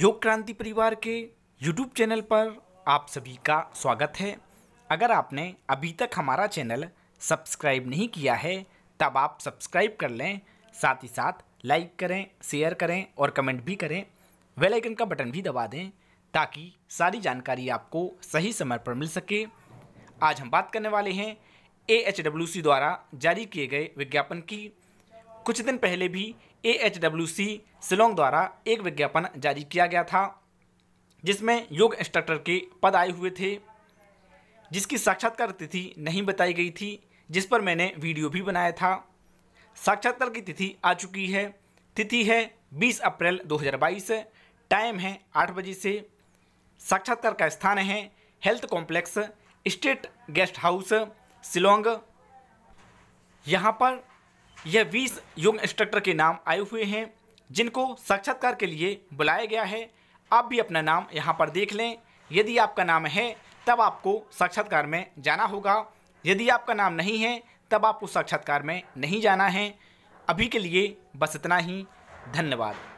योग क्रांति परिवार के यूट्यूब चैनल पर आप सभी का स्वागत है अगर आपने अभी तक हमारा चैनल सब्सक्राइब नहीं किया है तब आप सब्सक्राइब कर लें साथ ही साथ लाइक करें शेयर करें और कमेंट भी करें बेल आइकन का बटन भी दबा दें ताकि सारी जानकारी आपको सही समय पर मिल सके आज हम बात करने वाले हैं ए द्वारा जारी किए गए विज्ञापन की कुछ दिन पहले भी एएचडब्ल्यूसी शिलोंग द्वारा एक विज्ञापन जारी किया गया था जिसमें योग इंस्ट्रक्टर के पद आए हुए थे जिसकी साक्षात्कार तिथि नहीं बताई गई थी जिस पर मैंने वीडियो भी बनाया था साक्षात्कार की तिथि आ चुकी है तिथि है 20 अप्रैल 2022 टाइम है 8 बजे से साक्षात्कार का स्थान है health complex state guest house Shillong यहाँ पर यह बीस योग इंस्ट्रक्टर के नाम आए हुए हैं जिनको साक्षात्कार के लिए बुलाया गया है आप भी अपना नाम यहाँ पर देख लें यदि आपका नाम है तब आपको साक्षात्कार में जाना होगा यदि आपका नाम नहीं है तब आपको साक्षात्कार में नहीं जाना है अभी के लिए बस इतना ही धन्यवाद